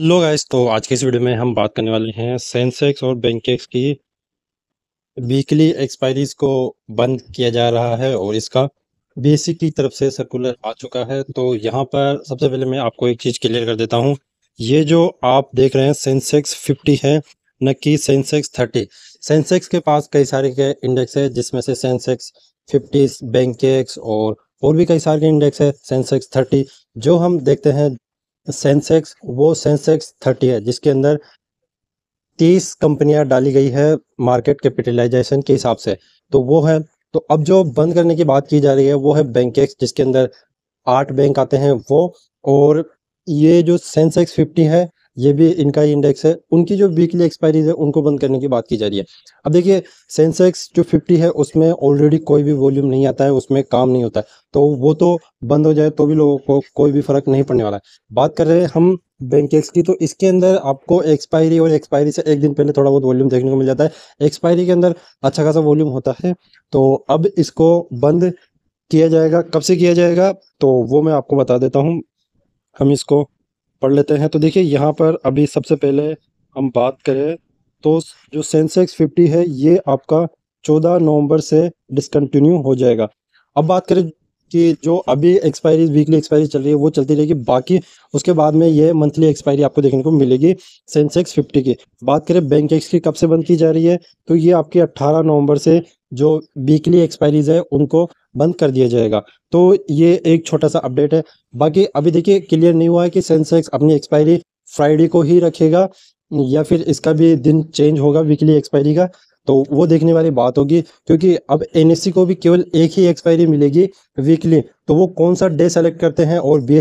hello guys तो आज के इस वीडियो में हम बात करने वाले हैं सेंसेक्स और बैंकेक्स की वीकली एक्सपायरीज को बंद किया जा रहा है और इसका बीएससी की तरफ से सर्कुलर आ चुका है तो यहाँ पर सबसे पहले मैं आपको एक चीज़ क्लियर कर देता हूँ ये जो आप देख रहे हैं सेंसेक्स फिफ्टी है न कि सेंसेक्स थर्टी सेंसेक्स के पास कई सारे के इंडेक्स है जिसमें से सेंसेक्स फिफ्टी बैंकेक्स और और भी कई सारे इंडेक्स है सेंसेक्स थर्टी जो हम देखते हैं सेंसेक्स वो सेंसेक्स थर्टी है जिसके अंदर तीस कंपनियां डाली गई है मार्केट कैपिटलाइजेशन के हिसाब से तो वो है तो अब जो बंद करने की बात की जा रही है वो है बैंकेक्स जिसके अंदर आठ बैंक आते हैं वो और ये जो सेंसेक्स फिफ्टी है ये भी इनका ही इंडेक्स है उनकी जो वीकली एक्सपायरीज है उनको बंद करने की बात की जा रही है अब देखिए सेंसेक्स जो 50 है उसमें ऑलरेडी कोई भी वॉल्यूम नहीं आता है उसमें काम नहीं होता है तो वो तो बंद हो जाए तो भी लोगों को कोई भी फर्क नहीं पड़ने वाला है बात कर रहे हैं हम बैंकेक्स की तो इसके अंदर आपको एक्सपायरी और एक्सपायरी से एक दिन पहले थोड़ा बहुत वॉल्यूम देखने को मिल जाता है एक्सपायरी के अंदर अच्छा खासा वॉल्यूम होता है तो अब इसको बंद किया जाएगा कब से किया जाएगा तो वो मैं आपको बता देता हूँ हम इसको पढ़ लेते हैं तो देखिए यहाँ पर अभी सबसे पहले हम बात करें तो जो सेंसेक्स 50 है ये आपका 14 नवंबर से डिसकंटिन्यू हो जाएगा अब बात करें कि जो अभी एक्सपायरी वीकली एक्सपायरी चल रही है वो चलती रहेगी बाकी उसके बाद में ये मंथली एक्सपायरी आपको देखने को मिलेगी सेंसेक्स 50 की बात करें बैंक एक्स की कब से बंद की जा रही है तो ये आपकी 18 नवंबर से जो वीकली एक्सपायरीज है उनको बंद कर दिया जाएगा तो ये एक छोटा सा अपडेट है बाकी अभी देखिए क्लियर नहीं हुआ है कि सेंसेक्स अपनी एक्सपायरी फ्राइडे को ही रखेगा या फिर इसका भी दिन चेंज होगा वीकली एक्सपायरी का तो वो देखने वाली बात होगी क्योंकि अब एन को भी केवल एक ही एक्सपायरी मिलेगी वीकली तो वो कौन सा डे सेलेक्ट करते हैं और बी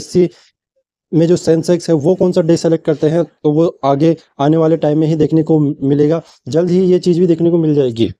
में जो सेंसेक्स है वो कौन सा डे सेलेक्ट करते हैं तो वो आगे आने वाले टाइम में ही देखने को मिलेगा जल्द ही ये चीज़ भी देखने को मिल जाएगी